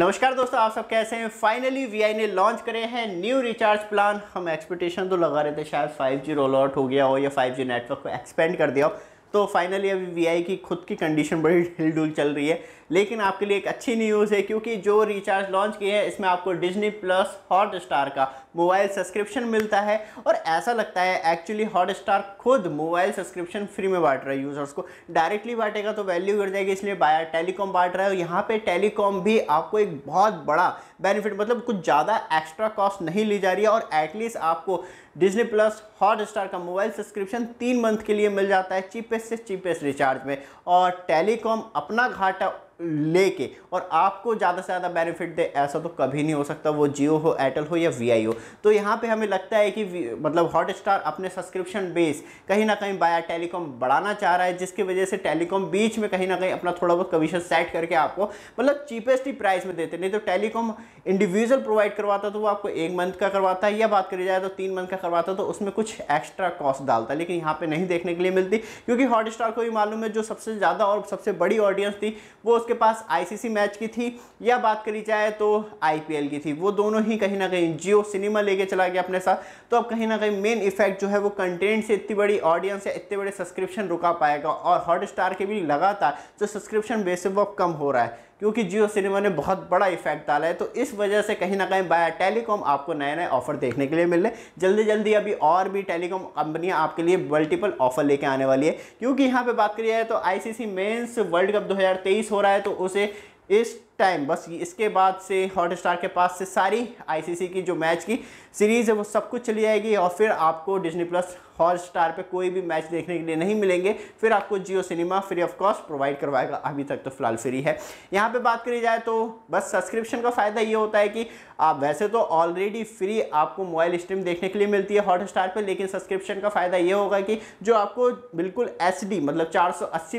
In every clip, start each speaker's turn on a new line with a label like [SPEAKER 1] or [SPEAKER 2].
[SPEAKER 1] नमस्कार दोस्तों आप सब कैसे हैं फाइनली वी ने लॉन्च करे हैं न्यू रिचार्ज प्लान हम एक्सपेक्टेशन तो लगा रहे थे शायद 5G रोल आउट हो गया हो या 5G नेटवर्क को एक्सपेंड कर दिया हो तो फाइनली अभी वी की खुद की कंडीशन बड़ी हिल चल रही है लेकिन आपके लिए एक अच्छी न्यूज़ है क्योंकि जो रिचार्ज लॉन्च किया है इसमें आपको डिजनी प्लस हॉट स्टार का मोबाइल सब्सक्रिप्शन मिलता है और ऐसा लगता है एक्चुअली हॉट स्टार खुद मोबाइल सब्सक्रिप्शन फ्री में बांट रहा है यूज़र्स को डायरेक्टली बांटेगा तो वैल्यू गिर जाएगी इसलिए बाया टेलीकॉम बांट रहा है और यहाँ पर टेलीकॉम भी आपको एक बहुत बड़ा बेनिफिट मतलब कुछ ज़्यादा एक्स्ट्रा कॉस्ट नहीं ली जा रही है और एटलीस्ट आपको डिजनी प्लस हॉट स्टार का मोबाइल सब्सक्रिप्शन तीन मंथ के लिए मिल जाता है चीपेस्ट से चीपेस्ट रिचार्ज में और टेलीकॉम अपना घाटा लेके और आपको ज़्यादा से ज़्यादा बेनिफिट दे ऐसा तो कभी नहीं हो सकता वो जियो हो एयरटेल हो या वी हो तो यहाँ पे हमें लगता है कि मतलब हॉटस्टार अपने सब्सक्रिप्शन बेस कहीं ना कहीं बाया टेलीकॉम बढ़ाना चाह रहा है जिसकी वजह से टेलीकॉम बीच में कहीं ना कहीं अपना थोड़ा बहुत कमीशन सेट करके आपको मतलब चीपेस्ट ही प्राइस में देते नहीं तो टेलीकॉम इंडिविजुअल प्रोवाइड करवाता तो वो आपको एक मंथ का करवाता है या बात करी जाए तो तीन मंथ का करवाता तो उसमें कुछ एक्स्ट्रा कॉस्ट डालता है लेकिन यहाँ पर नहीं देखने के लिए मिलती क्योंकि हॉट को भी मालूम है जो सबसे ज़्यादा और सबसे बड़ी ऑडियंस थी वो उसके पास आईसीसी मैच की थी या बात करी जाए तो आईपीएल की थी वो दोनों ही कहीं ना कहीं जियो सिनेमा लेके चला गया अपने साथ तो अब कहीं ना कहीं मेन इफेक्ट जो है वो कंटेंट से इतनी बड़ी ऑडियंस या इतने बड़े सब्सक्रिप्शन रुका पाएगा और हॉट के भी लगातार जो सब्सक्रिप्शन बेस वो कम हो रहा है क्योंकि जियो सिनेमा ने बहुत बड़ा इफेक्ट डाला है तो इस वजह से कहीं ना कहीं बाया टेलीकॉम आपको नए नए ऑफर देखने के लिए मिल रहे हैं जल्दी जल्दी अभी और भी टेलीकॉम कंपनियां आपके लिए मल्टीपल ऑफर लेके आने वाली है क्योंकि यहाँ पर बात करी जाए तो आईसीसी मेंस वर्ल्ड कप 2023 हो रहा है तो उसे इस टाइम बस इसके बाद से हॉट स्टार के पास से सारी आईसीसी की जो मैच की सीरीज़ है वो सब कुछ चली जाएगी और फिर आपको डिजनी प्लस हॉट स्टार पर कोई भी मैच देखने के लिए नहीं मिलेंगे फिर आपको Jio cinema free of cost provide करवाएगा अभी तक तो फिलहाल फ्री है यहाँ पर बात करी जाए तो बस सब्सक्रिप्शन का फ़ायदा ये होता है कि आप वैसे तो ऑलरेडी फ्री आपको मोबाइल स्ट्रीम देखने के लिए मिलती है हॉट स्टार पर लेकिन सब्सक्रिप्शन का फ़ायदा ये होगा कि जो आपको बिल्कुल एच मतलब चार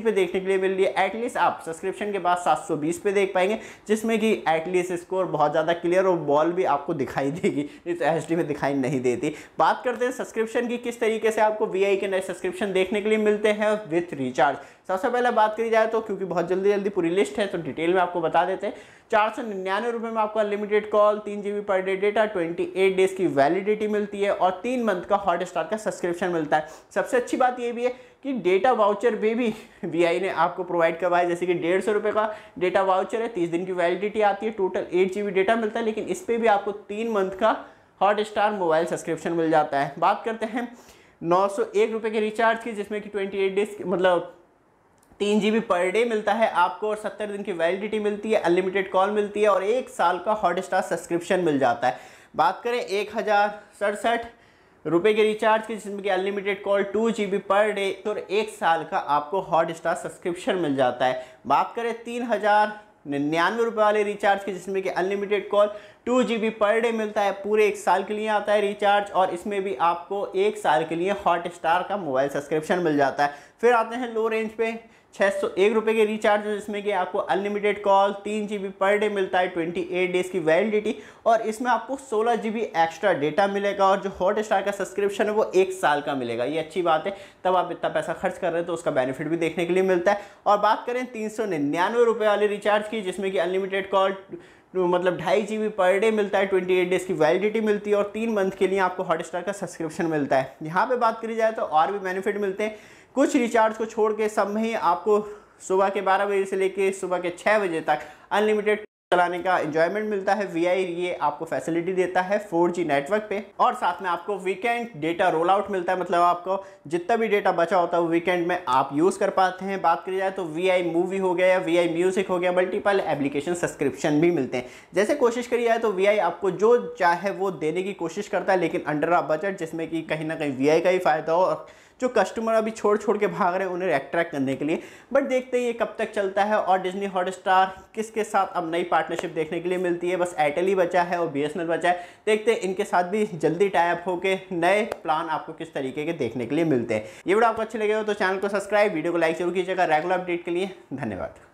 [SPEAKER 1] पे देखने के लिए मिल रही है एटलीस्ट आप सब्सक्रिप्शन के बाद सात पे देख पाएंगे जिसमें कि एटलीस्ट स्कोर बहुत ज़्यादा क्लियर और बॉल भी आपको दिखाई देगी इस एच में दिखाई नहीं देती बात करते हैं सब्सक्रिप्शन की किस तरीके से आपको वी के नए सब्सक्रिप्शन देखने के लिए मिलते हैं विथ रिचार्ज सबसे पहले बात करी जाए तो क्योंकि बहुत जल्दी जल्दी पूरी लिस्ट है तो डिटेल में आपको बता देते हैं चार सौ निन्यानवे रुपये में आपको अनलिमिटेड कॉल तीन G per day data twenty eight days की वैलिडिटी मिलती है और तीन मंथ का हॉट स्टार का सब्सक्रिप्शन मिलता है सबसे अच्छी बात ये भी है कि डेटा वाउचर पे भी वी ने आपको प्रोवाइड करवाया जैसे कि डेढ़ सौ रुपये का डेटा वाउचर है तीस दिन की वैलिडिटी आती है टोटल एट जी डेटा मिलता है लेकिन इस पर भी आपको तीन मंथ का हॉट स्टार मोबाइल सब्सक्रिप्शन मिल जाता है बात करते हैं नौ सौ एक रुपये के रिचार्ज की जिसमें कि ट्वेंटी एट डेज मतलब तीन जी पर डे मिलता है आपको और सत्तर दिन की वैलिडिटी मिलती है अनलिमिटेड कॉल मिलती है और एक साल का हॉट स्टार सब्सक्रिप्शन मिल जाता है बात करें एक हज़ार सड़सठ रुपए के रिचार्ज के जिसमें कि unlimited call two G B per day और एक साल का आपको हॉट स्टार सब्सक्रिप्शन मिल जाता है बात करें तीन हज़ार निन्यानवे रुपये वाले रिचार्ज के जिसमें कि unlimited call two G B per day मिलता है पूरे एक साल के लिए आता है रिचार्ज और इसमें भी आपको एक साल के लिए हॉट स्टार का मोबाइल सब्सक्रिप्शन मिल जाता है फिर आते हैं लो रेंज पे छः सौ एक रुपये के रिचार्ज है जिसमें कि आपको अनलिमिटेड कॉल तीन जी बी पर डे मिलता है ट्वेंटी एट डेज़ की वैलिडिटी और इसमें आपको सोलह जी बी एक्स्ट्रा डेटा मिलेगा और जो हॉट स्टार का सब्सक्रिप्शन है वो एक साल का मिलेगा ये अच्छी बात है तब आप इतना पैसा खर्च कर रहे हैं तो उसका बेनिफिट भी देखने के लिए मिलता है और बात करें तीन सौ निन्यानवे रुपये वाले रिचार्ज की जिसमें कि अनलिमिटेड कॉल मतलब ढाई जी बी पर डे मिलता है ट्वेंटी एट डेज़ की वैलिडिटी मिलती है और तीन मंथ के लिए आपको हॉटस्टार का सब्सक्रिप्शन मिलता है यहाँ पे बात करी जाए तो और भी बेनिफिट मिलते हैं कुछ रिचार्ज को छोड़ के सब में ही आपको सुबह के बारह बजे से लेके सुबह के छः बजे तक अनलिमिटेड चलाने का इंजॉयमेंट मिलता है वी आई ये आपको फैसिलिटी देता है 4G नेटवर्क पे और साथ में आपको वीकेंड डेटा रोल आउट मिलता है मतलब आपको जितना भी डेटा बचा होता है वो वीकेंड में आप यूज़ कर पाते हैं बात करी जाए तो वी आई मूवी हो गया या वी आई म्यूज़िक हो गया मल्टीपल एप्लीकेशन सब्सक्रिप्शन भी मिलते हैं जैसे कोशिश करी जाए तो वी आई आपको जो चाहे वो देने की कोशिश करता है लेकिन अंडर आ बजट जिसमें कि कहीं ना कहीं वी आई का ही फ़ायदा हो और जो कस्टमर अभी छोड़ छोड़ के भाग रहे हैं उन्हें अट्रैक्ट करने के लिए बट देखते हैं ये कब तक चलता है और डिजनी हॉटस्टार किसके साथ अब नई पार्टनरशिप देखने के लिए मिलती है बस एयरटेल ही बचा है और बी बचा है देखते हैं इनके साथ भी जल्दी टाइप होकर नए प्लान आपको किस तरीके के देखने के लिए मिलते हैं ये वीडियो आपको अच्छे लगे हो तो चैनल को सब्सक्राइब वीडियो को लाइक जरूर कीजिएगा रेगुलर अपडेट के लिए धन्यवाद